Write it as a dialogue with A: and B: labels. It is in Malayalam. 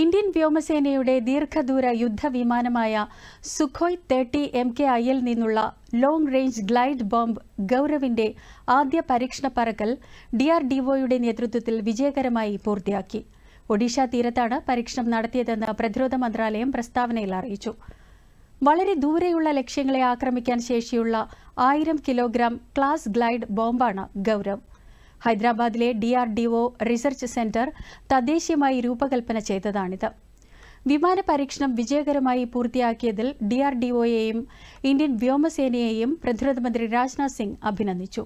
A: ഇന്ത്യൻ വ്യോമസേനയുടെ ദീർഘദൂര യുദ്ധവിമാനമായ സുഖോയ് തേർട്ടി എം കെ ഐയിൽ നിന്നുള്ള ലോങ് റേഞ്ച് ഗ്ലൈഡ് ബോംബ് ഗൗരവിന്റെ ആദ്യ പരീക്ഷണ പറക്കൽ ഡിആർഡിഒയുടെ നേതൃത്വത്തിൽ വിജയകരമായി പൂർത്തിയാക്കി ഒഡീഷ തീരത്താണ് പരീക്ഷണം നടത്തിയതെന്ന് പ്രതിരോധ മന്ത്രാലയം പ്രസ്താവനയിൽ അറിയിച്ചു വളരെ ദൂരെയുള്ള ലക്ഷ്യങ്ങളെ ആക്രമിക്കാൻ ശേഷിയുള്ള ആയിരം കിലോഗ്രാം ക്ലാസ് ഗ്ലൈഡ് ബോംബാണ് ഗൗരവ് ഹൈദരാബാദിലെ D R D O research centre തദ്ദേശീയമായി രൂപകൽപ്പന ചെയ്തതാണിത് വിമാന പരീക്ഷണം വിജയകരമായി പൂർത്തിയാക്കിയതിൽ ഡി ആർ ഡി ഒയെയും ഇന്ത്യൻ വ്യോമസേനയെയും പ്രതിരോധമന്ത്രി രാജ്നാഥ് സിംഗ് അഭിനന്ദിച്ചു